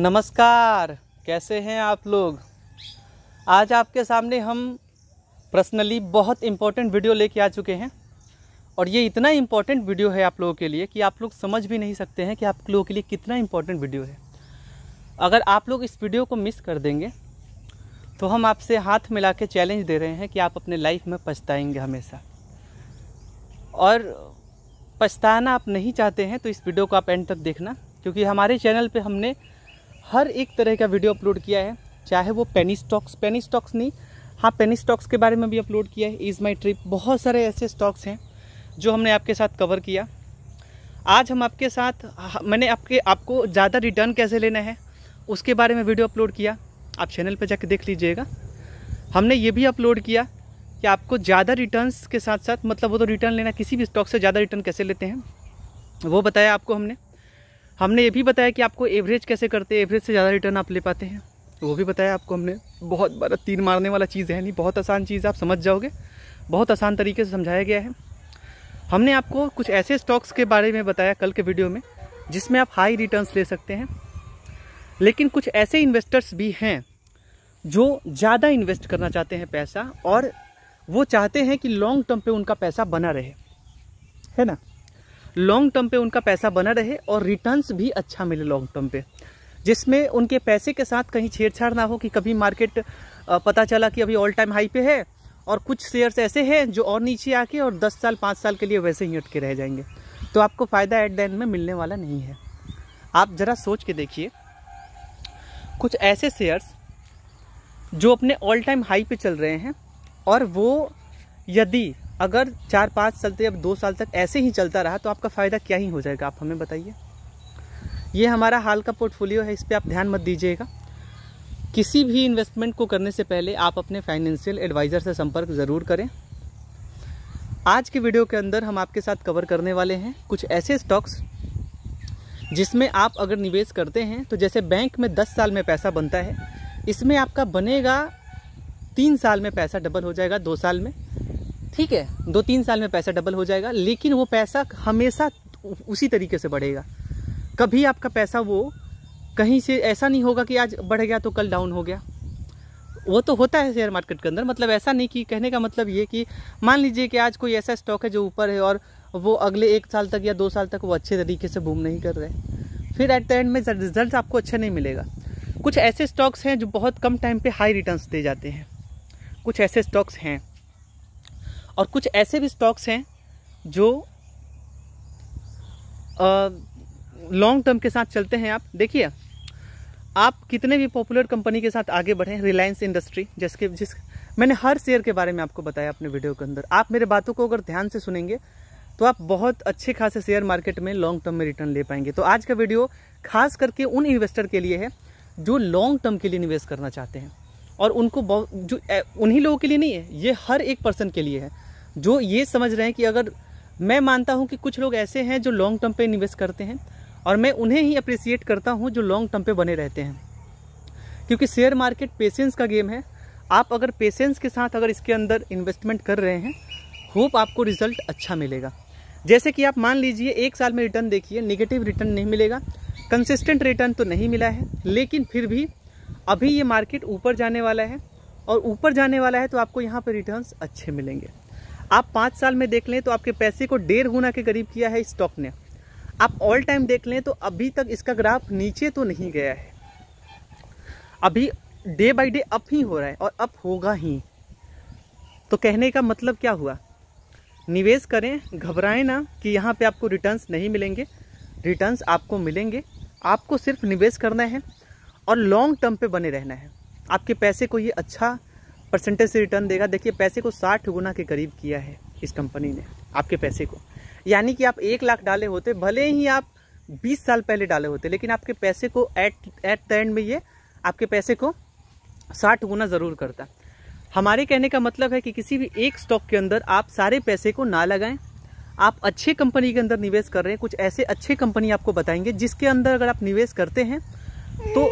नमस्कार कैसे हैं आप लोग आज आपके सामने हम पर्सनली बहुत इम्पोर्टेंट वीडियो लेके आ चुके हैं और ये इतना इम्पोर्टेंट वीडियो है आप लोगों के लिए कि आप लोग समझ भी नहीं सकते हैं कि आप लोगों के लिए कितना इम्पोर्टेंट वीडियो है अगर आप लोग इस वीडियो को मिस कर देंगे तो हम आपसे हाथ मिला के चैलेंज दे रहे हैं कि आप अपने लाइफ में पछताएँगे हमेशा और पछताना आप नहीं चाहते हैं तो इस वीडियो को आप एंड तक देखना क्योंकि हमारे चैनल पर हमने हर एक तरह का वीडियो अपलोड किया है चाहे वो पेनी स्टॉक्स पेनी स्टॉक्स नहीं हाँ पेनी स्टॉक्स के बारे में भी अपलोड किया है इज़ माई ट्रिप बहुत सारे ऐसे स्टॉक्स हैं जो हमने आपके साथ कवर किया आज हम आपके साथ हाँ, मैंने आपके आपको ज़्यादा रिटर्न कैसे लेना है उसके बारे में वीडियो अपलोड किया आप चैनल पर जाके देख लीजिएगा हमने ये भी अपलोड किया कि आपको ज़्यादा रिटर्न्स के साथ साथ मतलब वो तो रिटर्न लेना किसी भी स्टॉक से ज़्यादा रिटर्न कैसे लेते हैं वो बताया आपको हमने हमने ये भी बताया कि आपको एवरेज कैसे करते हैं एवरेज से ज़्यादा रिटर्न आप ले पाते हैं तो वो भी बताया आपको हमने बहुत बड़ा तीन मारने वाला चीज़ है नहीं बहुत आसान चीज़ आप समझ जाओगे बहुत आसान तरीके से समझाया गया है हमने आपको कुछ ऐसे स्टॉक्स के बारे में बताया कल के वीडियो में जिसमें आप हाई रिटर्न्स ले सकते हैं लेकिन कुछ ऐसे इन्वेस्टर्स भी हैं जो ज़्यादा इन्वेस्ट करना चाहते हैं पैसा और वो चाहते हैं कि लॉन्ग टर्म पे उनका पैसा बना रहे है ना लॉन्ग टर्म पे उनका पैसा बना रहे और रिटर्न्स भी अच्छा मिले लॉन्ग टर्म पे जिसमें उनके पैसे के साथ कहीं छेड़छाड़ ना हो कि कभी मार्केट पता चला कि अभी ऑल टाइम हाई पे है और कुछ शेयर्स ऐसे हैं जो और नीचे आके और 10 साल 5 साल के लिए वैसे ही अटके रह जाएंगे तो आपको फ़ायदा एट द एंड में मिलने वाला नहीं है आप ज़रा सोच के देखिए कुछ ऐसे शेयर्स जो अपने ऑल टाइम हाई पे चल रहे हैं और वो यदि अगर चार पाँच साल से अब दो साल तक ऐसे ही चलता रहा तो आपका फ़ायदा क्या ही हो जाएगा आप हमें बताइए ये हमारा हाल का पोर्टफोलियो है इस पर आप ध्यान मत दीजिएगा किसी भी इन्वेस्टमेंट को करने से पहले आप अपने फाइनेंशियल एडवाइज़र से संपर्क ज़रूर करें आज के वीडियो के अंदर हम आपके साथ कवर करने वाले हैं कुछ ऐसे स्टॉक्स जिसमें आप अगर निवेश करते हैं तो जैसे बैंक में दस साल में पैसा बनता है इसमें आपका बनेगा तीन साल में पैसा डबल हो जाएगा दो साल में ठीक है दो तीन साल में पैसा डबल हो जाएगा लेकिन वो पैसा हमेशा उसी तरीके से बढ़ेगा कभी आपका पैसा वो कहीं से ऐसा नहीं होगा कि आज बढ़ गया तो कल डाउन हो गया वो तो होता है शेयर मार्केट के अंदर मतलब ऐसा नहीं कि कहने का मतलब ये कि मान लीजिए कि आज कोई ऐसा स्टॉक है जो ऊपर है और वो अगले एक साल तक या दो साल तक वो अच्छे तरीके से बूम नहीं कर रहे फिर एट द एंड में रिजल्ट आपको अच्छा नहीं मिलेगा कुछ ऐसे स्टॉक्स हैं जो बहुत कम टाइम पे हाई रिटर्न्स दे जाते हैं कुछ ऐसे स्टॉक्स हैं और कुछ ऐसे भी स्टॉक्स हैं जो लॉन्ग टर्म के साथ चलते हैं आप देखिए आप कितने भी पॉपुलर कंपनी के साथ आगे बढ़ें रिलायंस इंडस्ट्री जिसके जिस मैंने हर शेयर के बारे में आपको बताया अपने वीडियो के अंदर आप मेरे बातों को अगर ध्यान से सुनेंगे तो आप बहुत अच्छे खासे शेयर मार्केट में लॉन्ग टर्म में रिटर्न ले पाएंगे तो आज का वीडियो खास करके उन इन्वेस्टर के लिए है जो लॉन्ग टर्म के लिए निवेश करना चाहते हैं और उनको जो उन्हीं लोगों के लिए नहीं है ये हर एक पर्सन के लिए है जो ये समझ रहे हैं कि अगर मैं मानता हूँ कि कुछ लोग ऐसे हैं जो लॉन्ग टर्म पे निवेश करते हैं और मैं उन्हें ही अप्रिसिएट करता हूँ जो लॉन्ग टर्म पे बने रहते हैं क्योंकि शेयर मार्केट पेशेंस का गेम है आप अगर पेशेंस के साथ अगर इसके अंदर इन्वेस्टमेंट कर रहे हैं होप आपको रिजल्ट अच्छा मिलेगा जैसे कि आप मान लीजिए एक साल में रिटर्न देखिए निगेटिव रिटर्न नहीं मिलेगा कंसिस्टेंट रिटर्न तो नहीं मिला है लेकिन फिर भी अभी ये मार्केट ऊपर जाने वाला है और ऊपर जाने वाला है तो आपको यहाँ पर रिटर्न्स अच्छे मिलेंगे आप पाँच साल में देख लें तो आपके पैसे को डेढ़ गुना के करीब किया है स्टॉक ने आप ऑल टाइम देख लें तो अभी तक इसका ग्राफ नीचे तो नहीं गया है अभी डे बाई डे अप ही हो रहा है और अप होगा ही तो कहने का मतलब क्या हुआ निवेश करें घबराएं ना कि यहाँ पे आपको रिटर्न्स नहीं मिलेंगे रिटर्न्स आपको मिलेंगे आपको सिर्फ निवेश करना है और लॉन्ग टर्म पे बने रहना है आपके पैसे को ये अच्छा परसेंटेज से रिटर्न देगा देखिए पैसे को साठ गुना के करीब किया है इस कंपनी ने आपके पैसे को यानी कि आप एक लाख डाले होते भले ही आप बीस साल पहले डाले होते लेकिन आपके पैसे को एट एट द एंड में ये आपके पैसे को साठ गुना ज़रूर करता हमारे कहने का मतलब है कि किसी भी एक स्टॉक के अंदर आप सारे पैसे को ना लगाएं आप अच्छे कंपनी के अंदर निवेश कर रहे हैं कुछ ऐसे अच्छे कंपनी आपको बताएंगे जिसके अंदर अगर आप निवेश करते हैं तो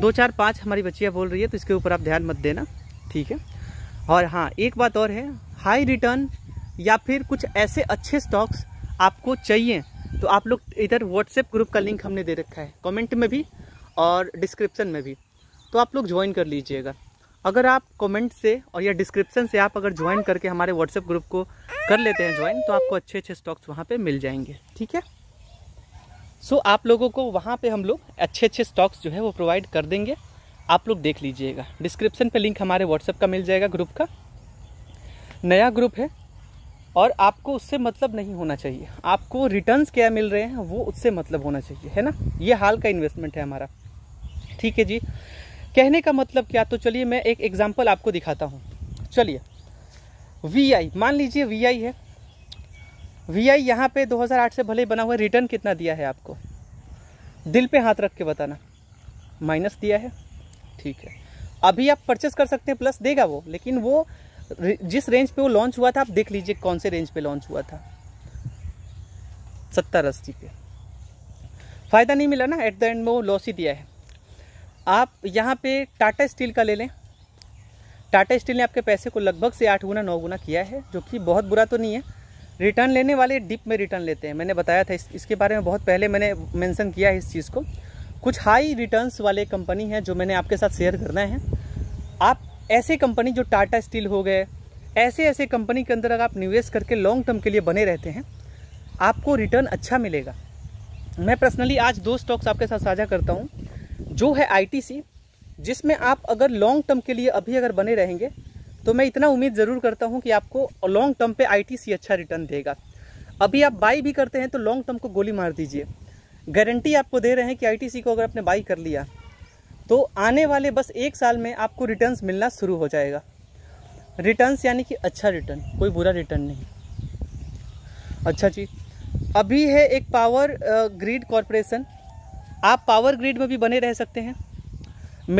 दो चार पाँच हमारी बच्चियाँ बोल रही है तो इसके ऊपर आप ध्यान मत देना ठीक है और हाँ एक बात और है हाई रिटर्न या फिर कुछ ऐसे अच्छे स्टॉक्स आपको चाहिए तो आप लोग इधर व्हाट्सएप ग्रुप का लिंक हमने दे रखा है कमेंट में भी और डिस्क्रिप्शन में भी तो आप लोग ज्वाइन कर लीजिएगा अगर आप कमेंट से और या डिस्क्रिप्शन से आप अगर ज्वाइन करके हमारे व्हाट्सएप ग्रुप को कर लेते हैं ज्वाइन तो आपको अच्छे अच्छे स्टॉक्स वहाँ पर मिल जाएंगे ठीक है सो आप लोगों को वहाँ पर हम लोग अच्छे अच्छे स्टॉक्स जो है वो प्रोवाइड कर देंगे आप लोग देख लीजिएगा डिस्क्रिप्शन पे लिंक हमारे व्हाट्सएप का मिल जाएगा ग्रुप का नया ग्रुप है और आपको उससे मतलब नहीं होना चाहिए आपको रिटर्न्स क्या मिल रहे हैं वो उससे मतलब होना चाहिए है ना ये हाल का इन्वेस्टमेंट है हमारा ठीक है जी कहने का मतलब क्या तो चलिए मैं एक एग्जाम्पल आपको दिखाता हूँ चलिए वी आई मान लीजिए वी आई है वी आई यहाँ पर से भले बना हुआ रिटर्न कितना दिया है आपको दिल पे हाथ रख के बताना माइनस दिया है ठीक है अभी आप परचेस कर सकते हैं प्लस देगा वो लेकिन वो जिस रेंज पे वो लॉन्च हुआ था आप देख लीजिए कौन से रेंज पे लॉन्च हुआ था सत्तर अस्सी पे फ़ायदा नहीं मिला ना एट द एंड में वो लॉस ही दिया है आप यहाँ पे टाटा स्टील का ले लें टाटा स्टील ने आपके पैसे को लगभग से आठ गुना नौ गुना किया है जो कि बहुत बुरा तो नहीं है रिटर्न लेने वाले डिप में रिटर्न लेते हैं मैंने बताया था इस, इसके बारे में बहुत पहले मैंने मैंसन किया है इस चीज़ को कुछ हाई रिटर्न्स वाले कंपनी हैं जो मैंने आपके साथ शेयर करना है आप ऐसे कंपनी जो टाटा स्टील हो गए ऐसे ऐसे कंपनी के अंदर अगर आप निवेश करके लॉन्ग टर्म के लिए बने रहते हैं आपको रिटर्न अच्छा मिलेगा मैं पर्सनली आज दो स्टॉक्स आपके साथ साझा करता हूँ जो है आई जिसमें आप अगर लॉन्ग टर्म के लिए अभी अगर बने रहेंगे तो मैं इतना उम्मीद ज़रूर करता हूँ कि आपको लॉन्ग टर्म पे आई अच्छा रिटर्न देगा अभी आप बाई भी करते हैं तो लॉन्ग टर्म को गोली मार दीजिए गारंटी आपको दे रहे हैं कि आईटीसी को अगर आपने बाई कर लिया तो आने वाले बस एक साल में आपको रिटर्न्स मिलना शुरू हो जाएगा रिटर्न्स यानी कि अच्छा रिटर्न कोई बुरा रिटर्न नहीं अच्छा जी अभी है एक पावर ग्रिड कॉरपोरेशन आप पावर ग्रिड में भी बने रह सकते हैं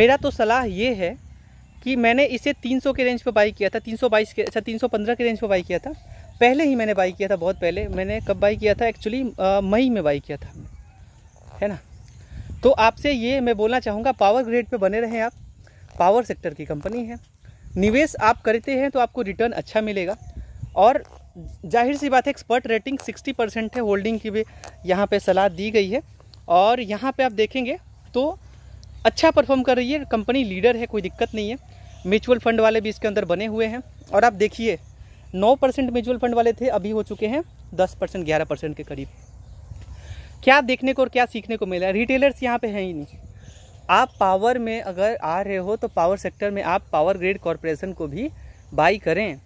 मेरा तो सलाह ये है कि मैंने इसे 300 के रेंज पर बाई किया था 322 के अच्छा 315 के रेंज पर बाई किया था पहले ही मैंने बाई किया था बहुत पहले मैंने कब बाई किया था एक्चुअली मई में बाई किया था है ना तो आपसे ये मैं बोलना चाहूँगा पावर ग्रेड पे बने रहें आप पावर सेक्टर की कंपनी है निवेश आप करते हैं तो आपको रिटर्न अच्छा मिलेगा और जाहिर सी बात है एक्सपर्ट रेटिंग 60 परसेंट है होल्डिंग की भी यहाँ पे सलाह दी गई है और यहाँ पे आप देखेंगे तो अच्छा परफॉर्म कर रही है कंपनी लीडर है कोई दिक्कत नहीं है म्यूचुअल फंड वाले भी इसके अंदर बने हुए हैं और आप देखिए नौ परसेंट म्यूचुअल फंड वाले थे अभी हो चुके हैं दस परसेंट ग्यारह परसेंट के करीब क्या देखने को और क्या सीखने को मिला रिटेलर्स यहाँ पे हैं ही नहीं आप पावर में अगर आ रहे हो तो पावर सेक्टर में आप पावर ग्रिड कॉरपोरेशन को भी बाई करें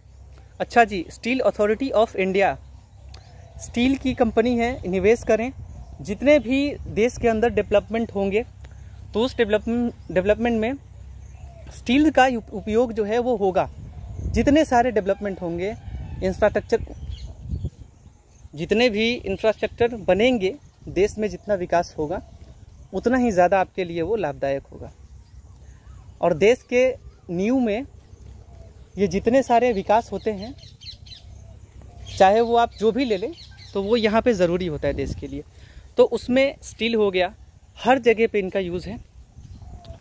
अच्छा जी steel authority of India steel की कंपनी है निवेश करें जितने भी देश के अंदर डेवलपमेंट होंगे तो उस डेवलपमेंट डेवलपमेंट में स्टील का उपयोग जो है वो होगा जितने सारे डेवलपमेंट होंगे इंफ्रास्ट्रक्चर जितने भी इंफ्रास्ट्रक्चर बनेंगे देश में जितना विकास होगा उतना ही ज़्यादा आपके लिए वो लाभदायक होगा और देश के न्यू में ये जितने सारे विकास होते हैं चाहे वो आप जो भी ले लें तो वो यहाँ पे ज़रूरी होता है देश के लिए तो उसमें स्टील हो गया हर जगह पे इनका यूज़ है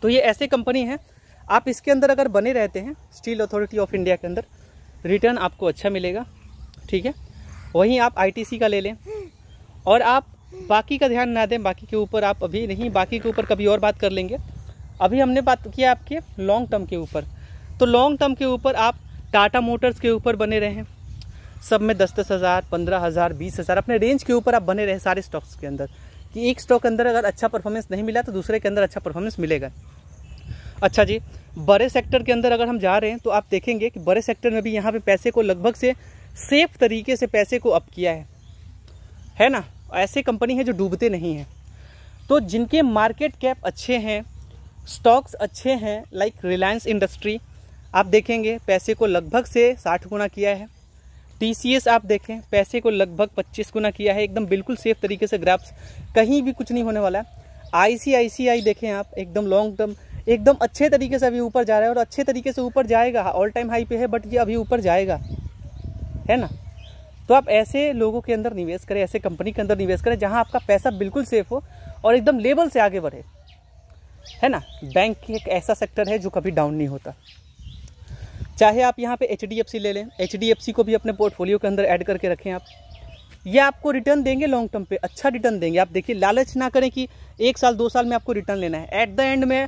तो ये ऐसे कंपनी हैं आप इसके अंदर अगर बने रहते हैं स्टील अथॉरिटी ऑफ इंडिया के अंदर रिटर्न आपको अच्छा मिलेगा ठीक है वहीं आप आईटीसी का ले लें और आप बाकी का ध्यान ना दें बाकी के ऊपर आप अभी नहीं बाकी के ऊपर कभी और बात कर लेंगे अभी हमने बात किया आपके लॉन्ग टर्म के ऊपर तो लॉन्ग टर्म के ऊपर आप टाटा मोटर्स के ऊपर बने रहें सब में दस दस हज़ार पंद्रह हज़ार बीस हज़ार अपने रेंज के ऊपर आप बने रहें सारे स्टॉक्स के अंदर कि एक स्टॉक के अंदर अगर अच्छा परफॉर्मेंस नहीं मिला तो दूसरे के अंदर अच्छा परफॉर्मेंस मिलेगा अच्छा जी बड़े सेक्टर के अंदर अगर हम जा रहे हैं तो आप देखेंगे कि बड़े सेक्टर में भी यहाँ पे पैसे को लगभग से सेफ तरीके से पैसे को अप किया है है ना ऐसे कंपनी है जो डूबते नहीं हैं तो जिनके मार्केट कैप अच्छे हैं स्टॉक्स अच्छे हैं लाइक रिलायंस इंडस्ट्री आप देखेंगे पैसे को लगभग से साठ गुना किया है टी आप देखें पैसे को लगभग पच्चीस गुना किया है एकदम बिल्कुल सेफ तरीके से ग्राफ्स कहीं भी कुछ नहीं होने वाला है आई देखें आप एकदम लॉन्ग टर्म एकदम अच्छे तरीके से अभी ऊपर जा रहा है और अच्छे तरीके से ऊपर जाएगा ऑल टाइम हाई पे है बट ये अभी ऊपर जाएगा है ना तो आप ऐसे लोगों के अंदर निवेश करें ऐसे कंपनी के अंदर निवेश करें जहाँ आपका पैसा बिल्कुल सेफ हो और एकदम लेवल से आगे बढ़े है ना बैंक एक ऐसा सेक्टर है जो कभी डाउन नहीं होता चाहे आप यहाँ पे एच ले लें एच को भी अपने पोर्टफोलियो के अंदर ऐड करके रखें आप ये आपको रिटर्न देंगे लॉन्ग टर्म पे अच्छा रिटर्न देंगे आप देखिए लालच ना करें कि एक साल दो साल में आपको रिटर्न लेना है एट द एंड में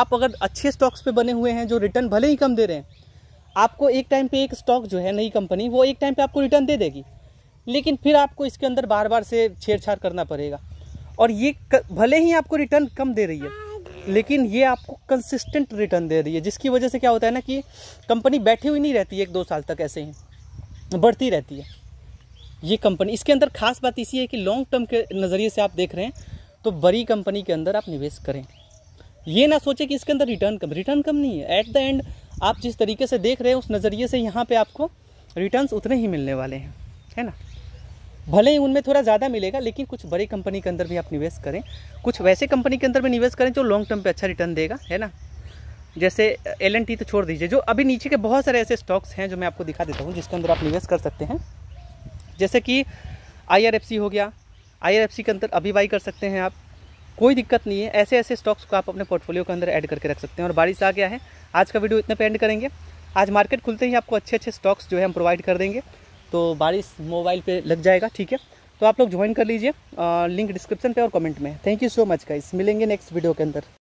आप अगर अच्छे स्टॉक्स पे बने हुए हैं जो रिटर्न भले ही कम दे रहे हैं आपको एक टाइम पे एक स्टॉक जो है नई कंपनी वो एक टाइम पे आपको रिटर्न दे देगी लेकिन फिर आपको इसके अंदर बार बार से छेड़छाड़ करना पड़ेगा और ये भले ही आपको रिटर्न कम दे रही है लेकिन ये आपको कंसिस्टेंट रिटर्न दे रही है जिसकी वजह से क्या होता है ना कि कंपनी बैठी हुई नहीं रहती एक दो साल तक ऐसे ही बढ़ती रहती है ये कंपनी इसके अंदर खास बात इसी है कि लॉन्ग टर्म के नज़रिए से आप देख रहे हैं तो बड़ी कंपनी के अंदर आप निवेश करें ये ना सोचें कि इसके अंदर रिटर्न कम रिटर्न कम नहीं है एट द एंड आप जिस तरीके से देख रहे हैं उस नज़रिए से यहाँ पे आपको रिटर्न्स उतने ही मिलने वाले हैं है ना भले ही उनमें थोड़ा ज़्यादा मिलेगा लेकिन कुछ बड़ी कंपनी के अंदर भी आप निवेश करें कुछ वैसे कंपनी के अंदर भी निवेश करें जो लॉन्ग टर्म पे अच्छा रिटर्न देगा है ना जैसे एल तो छोड़ दीजिए जो अभी नीचे के बहुत सारे ऐसे स्टॉक्स हैं जो मैं आपको दिखा देता हूँ जिसके अंदर आप निवेश कर सकते हैं जैसे कि आई हो गया आई के अंदर अभी बाई कर सकते हैं आप कोई दिक्कत नहीं है ऐसे ऐसे स्टॉक्स को आप अपने पोर्टफोलियो के अंदर ऐड करके रख सकते हैं और बारिश आ गया है आज का वीडियो इतने पे एंड करेंगे आज मार्केट खुलते ही आपको अच्छे अच्छे स्टॉक्स जो है हम प्रोवाइड कर देंगे तो बारिश मोबाइल पर लग जाएगा ठीक है तो आप लोग ज्वाइन कर लीजिए लिंक डिस्क्रिप्शन पे और कमेंट में thank you so much guys मिलेंगे नेक्स्ट वीडियो के अंदर